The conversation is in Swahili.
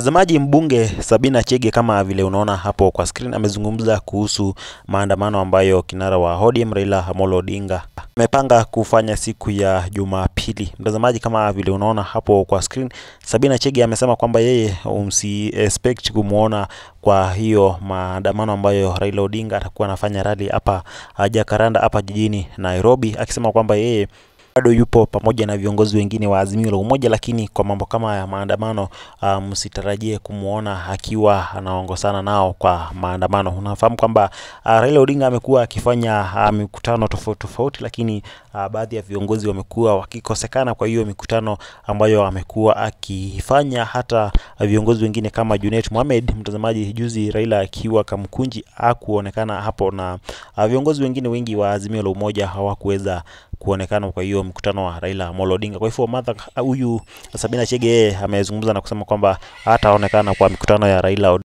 Mtazamaji, mbunge Sabina Chege kama vile unaona hapo kwa screen amezungumza kuhusu maandamano ambayo kinara wa ODM Raila Amolo Odinga amepanga kufanya siku ya Jumapili. Mtazamaji, kama vile unaona hapo kwa screen, Sabina Chege amesema kwamba yeye umsi expect kumuona kwa hiyo maandamano ambayo Raila Odinga atakuwa anafanya rally hapa uh, Jakaranda hapa jijini Nairobi, akisema kwamba yeye bado yupo pamoja na viongozi wengine wa Azimio la Umoja, lakini kwa mambo kama ya maandamano ah, msitarajie um, kumwona akiwa anaongozana nao kwa maandamano. Unafahamu kwamba uh, Raila Odinga amekuwa akifanya uh, mikutano tofauti tofauti, lakini uh, baadhi ya viongozi wamekuwa wakikosekana kwa hiyo mikutano ambayo amekuwa akifanya. Hata viongozi wengine kama Junet Mohamed, mtazamaji, juzi Raila akiwa Kamkunji hakuonekana hapo, na uh, viongozi wengine wengi wa Azimio la Umoja hawakuweza kuonekana kwa hiyo mkutano wa Raila Amolo Odinga. Kwa hivyo Martha huyu Sabina Chege amezungumza na kusema kwamba hataonekana kwa mikutano ya Raila Odinga.